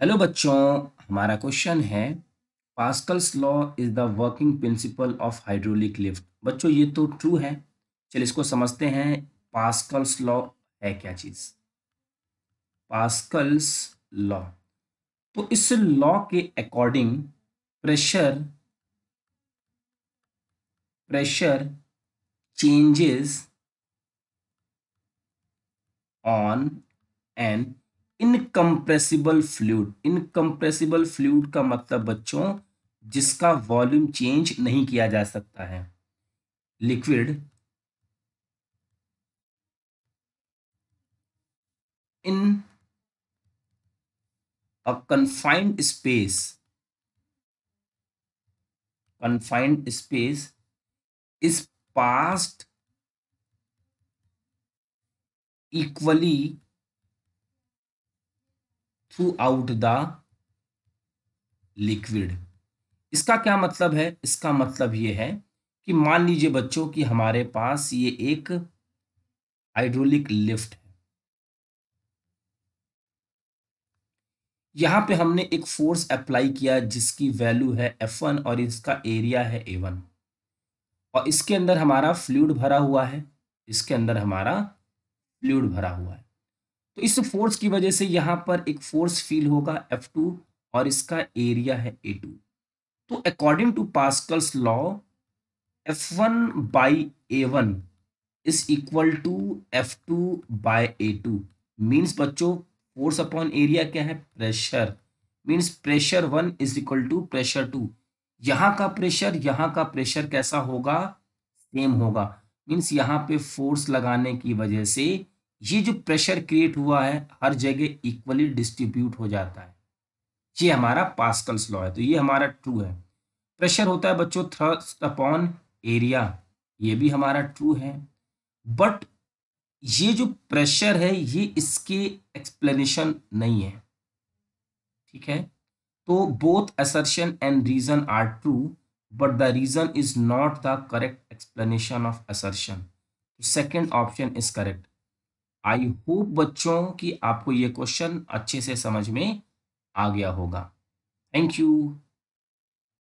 hello बच्चों हमारा question है Pascal's law is the working principle of hydraulic lift बच्चों ये तो ट्रू है चलिए इसको समझते हैं पास्कल्स लॉ है क्या चीज़ पास्कल्स लॉ तो इस लॉ के according pressure pressure changes on and incompressible fluid incompressible fluid का मतलब बच्चों जिसका वॉल्यूम चेंज नहीं किया जा सकता है liquid in a confined space confined space is past equally throughout the liquid इसका क्या मतलब है इसका मतलब ये है कि मान लीजिए बच्चों कि हमारे पास ये एक हाइड्रोलिक लिफ्ट है यहाँ पे हमने एक फोर्स अप्लाई किया जिसकी वैल्यू है F1 और इसका एरिया है A1 और इसके अंदर हमारा फ्लूड भरा हुआ है इसके अंदर हमारा फ्लूड भरा हुआ है तो इस फोर्स की वजह से यहाँ पर एक फोर्स फील होगा एफ टू और इसका एरिया है ए टू तो according to Pascal's law F one by A one is equal to F two by A two means बच्चों फोर्स अपॉन एरिया क्या है pressure means pressure one is equal to pressure two यहाँ का pressure यहाँ का pressure कैसा होगा same होगा मीन्स यहाँ पे फोर्स लगाने की वजह से ये जो प्रेशर क्रिएट हुआ है हर जगह इक्वली डिस्ट्रीब्यूट हो जाता है ये हमारा पास्कल्स लॉ है तो ये हमारा ट्रू है प्रेशर होता है बच्चों थ्रस्ट अपॉन एरिया ये भी हमारा ट्रू है बट ये जो प्रेशर है ये इसके एक्सप्लेनेशन नहीं है ठीक है तो both assertion and reason are true but the reason is not the correct explanation of assertion second option is correct I hope बच्चों कि आपको ये क्वेश्चन अच्छे से समझ में आ गया होगा थैंक यू